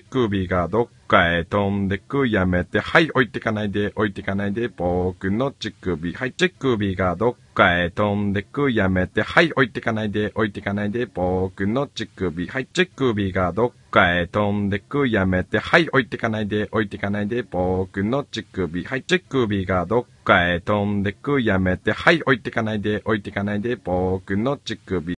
乳首がどっかへ飛んでくやめて、はい、置いてかないで、置いてかないで、僕の乳首、はい、乳首がどっかへ飛んでくやめて、はい、置いてかないで、置いてかないで、僕の乳首、はい、乳首がどっかへ飛んでくやめて、はい、置いてかないで、置いてかないで、僕の乳首、はい、乳首がどっかへ飛んでくやめて、はい、置いてかないで、置いてかないで、僕の乳首、